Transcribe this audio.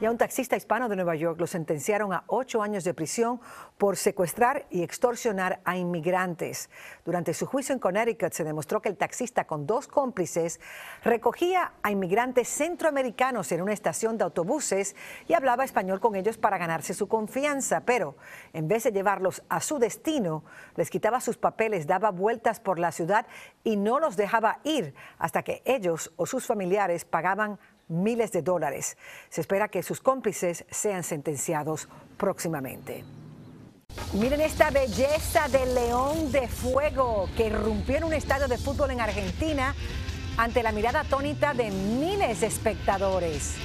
Y a un taxista hispano de Nueva York lo sentenciaron a ocho años de prisión por secuestrar y extorsionar a inmigrantes. Durante su juicio en Connecticut se demostró que el taxista con dos cómplices recogía a inmigrantes centroamericanos en una estación de autobuses y hablaba español con ellos para ganarse su confianza, pero en vez de llevarlos a su destino, les quitaba sus papeles, daba vueltas por la ciudad y no los dejaba ir hasta que ellos o sus familiares pagaban miles de dólares. Se espera que sus cómplices sean sentenciados próximamente. Miren esta belleza del león de fuego que irrumpió en un estadio de fútbol en Argentina ante la mirada atónita de miles de espectadores.